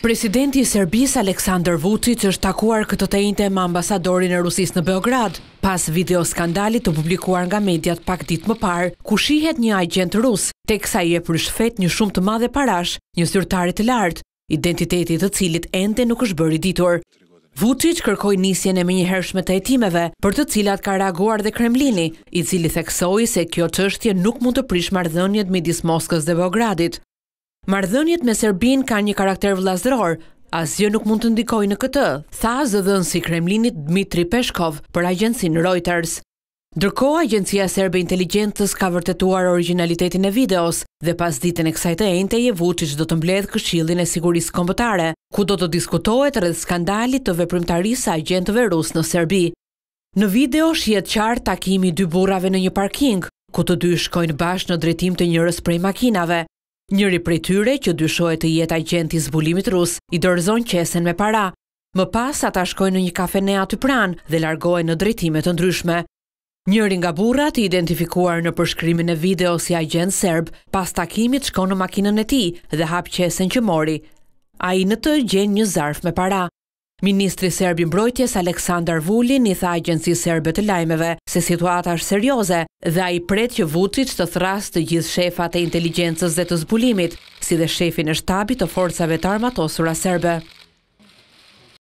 Presidenti Serbis Aleksandr Vucic është takuar këtë të ejnë më ambasadorin e Rusis në Beograd, pas video skandalit të publikuar nga mediat pak dit më parë, ku shihet një agent rus, te kësa i e përshfet një shumë të madhe parash, një syrtarit të lartë, identitetit të cilit ende nuk është bërë i ditur. Vucic kërkoj nisjen e me një hershme të etimeve, për të cilat ka reaguar dhe Kremlini, i cili theksoj se kjo të ështje nuk mund të prish mardhënjët midis Moskës dhe Beogradit. Mardhënjet me Serbin ka një karakter vlazëror, jo nuk mund të ndikoj në këtë, tha zëdhën si Kremlinit Dmitri Peshkov për agjensin Reuters. Dërko, agjensia Serbe Inteligentës ka vërtetuar originalitetin e videos dhe pas ditën e kësajtë e ente je vuqish do të mbledh këshillin e sigurisë kompëtare, ku do të diskutohet rrëdhë skandalit të veprimtarisa agentëve rusë në Serbi. Në video shjetë qartë takimi dy burave në një parking, ku të dy shkojnë bashkë në drejtim të njërës prej makinave. Njëri prej tyre që dyshojë të jetë agent i zbulimit rus, i dorëzon qesen me para. Më pas ata shkojnë në një kafene aty pranë dhe largohen në drejtime të ndryshme. Njëri nga burrat i identifikuar në përshkrimin e video si agent serb, pas takimit shkon në makinën e tij dhe hap qesen që mori. Ai në të gjen një zarf me para. Ministri Serbi Mbrojtjes Aleksandar Vullin i tha agjensi Serbe të lajmeve se situata është serioze dhe a i pret që vucit të thras të gjithë shefat e inteligencës dhe të zbulimit, si dhe shefin e shtabit të forcave të armatosura Serbe.